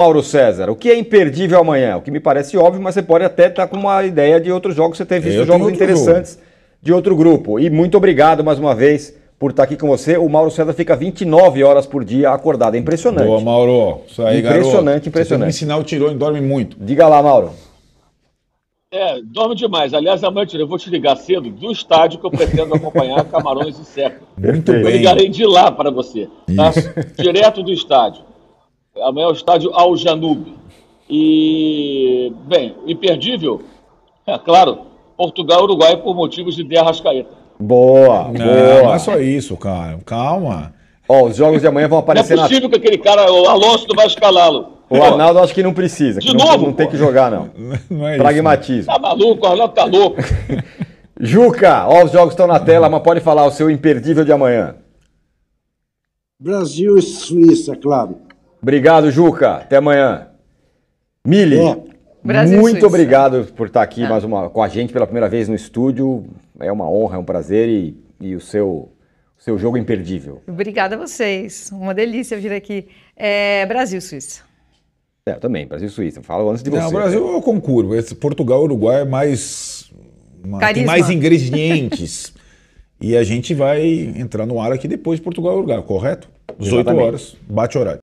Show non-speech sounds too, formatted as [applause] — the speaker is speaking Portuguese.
Mauro César, o que é imperdível amanhã? O que me parece óbvio, mas você pode até estar tá com uma ideia de outros jogos, você ter visto Eu jogos interessantes jogo. de outro grupo. E muito obrigado mais uma vez por estar tá aqui com você. O Mauro César fica 29 horas por dia acordado. É impressionante. Boa, Mauro. Isso aí, impressionante, garoto. impressionante. Você tem o tirou e dorme muito. Diga lá, Mauro. É, dorme demais. Aliás, amanhã eu vou te ligar cedo do estádio que eu pretendo acompanhar [laughs] Camarões e Cerco. Muito eu bem. Eu ligarei de lá para você. Tá? Direto do estádio. Amanhã é o estádio Al Janub. E, bem, imperdível, é claro, Portugal e Uruguai por motivos de derrascaeta. Boa, ah, boa. Não, não é só isso, cara. Calma. Ó, os jogos de amanhã vão é aparecer na... Não é possível na... que aquele cara, o Alonso, não vai escalá-lo. O Arnaldo acho que não precisa. De novo? Não, não tem que jogar, não. [laughs] não é Pragmatismo. Isso, Tá maluco, o Arnaldo tá louco. [laughs] Juca, ó, os jogos estão na tela, mas pode falar o seu imperdível de amanhã. Brasil e Suíça, claro. Obrigado, Juca. Até amanhã. Mili, Brasil, muito Suíça. obrigado por estar aqui é. mais uma, com a gente pela primeira vez no estúdio. É uma honra, é um prazer e, e o seu seu jogo é imperdível. Obrigada a vocês. Uma delícia vir aqui. É, Brasil, Suíça. É, eu também, Brasil Suíça. Falo antes de você. Brasil eu concuro. Esse Portugal Uruguai é mais. Uma, tem mais ingredientes. e a gente vai entrar no ar aqui depois de Portugal Uruguai, correto? 18 horas, bate horário.